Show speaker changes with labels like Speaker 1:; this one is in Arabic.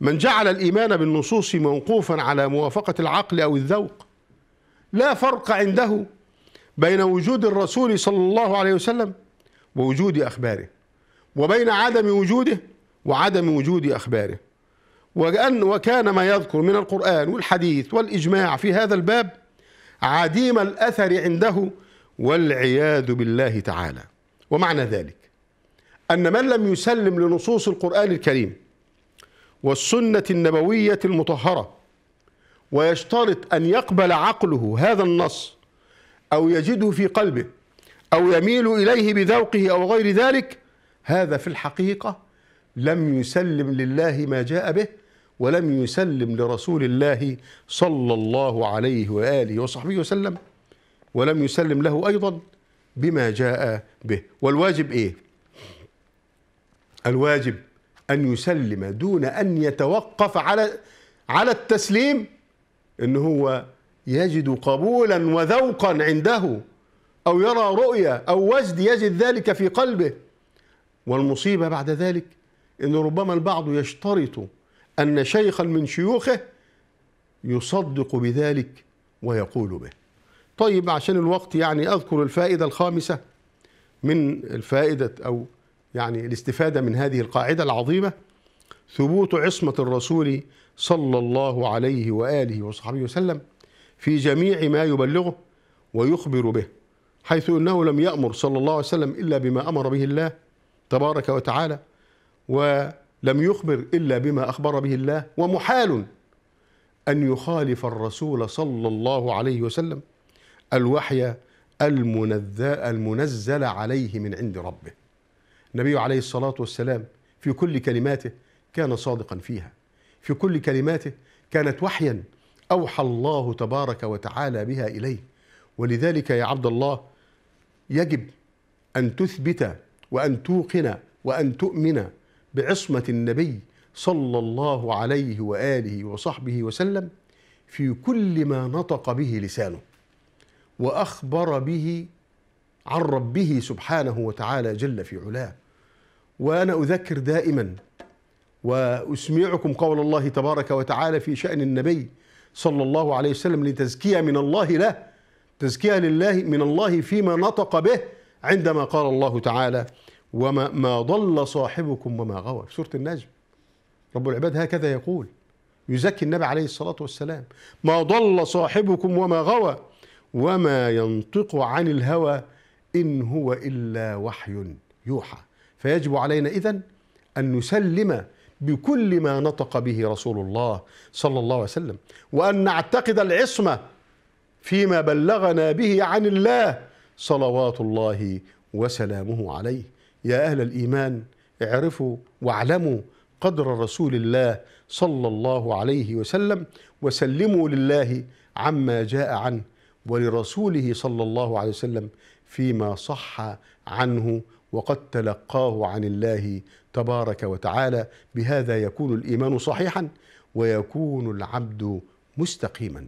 Speaker 1: من جعل الإيمان بالنصوص موقوفا على موافقة العقل أو الذوق لا فرق عنده بين وجود الرسول صلى الله عليه وسلم ووجود أخباره وبين عدم وجوده وعدم وجود أخباره وأن وكان ما يذكر من القرآن والحديث والإجماع في هذا الباب عديم الأثر عنده والعياذ بالله تعالى ومعنى ذلك أن من لم يسلم لنصوص القرآن الكريم والسنة النبوية المطهرة ويشترط أن يقبل عقله هذا النص أو يجده في قلبه أو يميل إليه بذوقه أو غير ذلك هذا في الحقيقة لم يسلم لله ما جاء به ولم يسلم لرسول الله صلى الله عليه وآله وصحبه وسلم ولم يسلم له أيضا بما جاء به والواجب إيه؟ الواجب أن يسلم دون أن يتوقف على على التسليم إن هو يجد قبولا وذوقا عنده أو يرى رؤية أو وجد يجد ذلك في قلبه والمصيبة بعد ذلك إن ربما البعض يشترط أن شيخا من شيوخه يصدق بذلك ويقول به طيب عشان الوقت يعني أذكر الفائدة الخامسة من الفائدة أو يعني الاستفادة من هذه القاعدة العظيمة ثبوت عصمة الرسول صلى الله عليه وآله وصحبه وسلم في جميع ما يبلغه ويخبر به حيث انه لم يامر صلى الله عليه وسلم الا بما امر به الله تبارك وتعالى ولم يخبر الا بما اخبر به الله ومحال ان يخالف الرسول صلى الله عليه وسلم الوحي المنزل عليه من عند ربه النبي عليه الصلاة والسلام في كل كلماته كان صادقا فيها في كل كلماته كانت وحيا أوحى الله تبارك وتعالى بها إليه ولذلك يا عبد الله يجب أن تثبت وأن توقن وأن تؤمن بعصمة النبي صلى الله عليه وآله وصحبه وسلم في كل ما نطق به لسانه وأخبر به عن ربه سبحانه وتعالى جل في علاه وأنا أذكر دائما وأسمعكم قول الله تبارك وتعالى في شأن النبي صلى الله عليه وسلم لتزكية من الله له تزكية لله من الله فيما نطق به عندما قال الله تعالى وما ما ضل صاحبكم وما غوى في سورة النجم رب العباد هكذا يقول يزكي النبي عليه الصلاة والسلام ما ضل صاحبكم وما غوى وما ينطق عن الهوى إن هو إلا وحي يوحى فيجب علينا إذن أن نسلم بكل ما نطق به رسول الله صلى الله عليه وسلم وأن نعتقد العصمة فيما بلغنا به عن الله صلوات الله وسلامه عليه يا أهل الإيمان اعرفوا واعلموا قدر رسول الله صلى الله عليه وسلم وسلموا لله عما جاء عنه ولرسوله صلى الله عليه وسلم فيما صح عنه وقد تلقاه عن الله تبارك وتعالى بهذا يكون الايمان صحيحا ويكون العبد مستقيما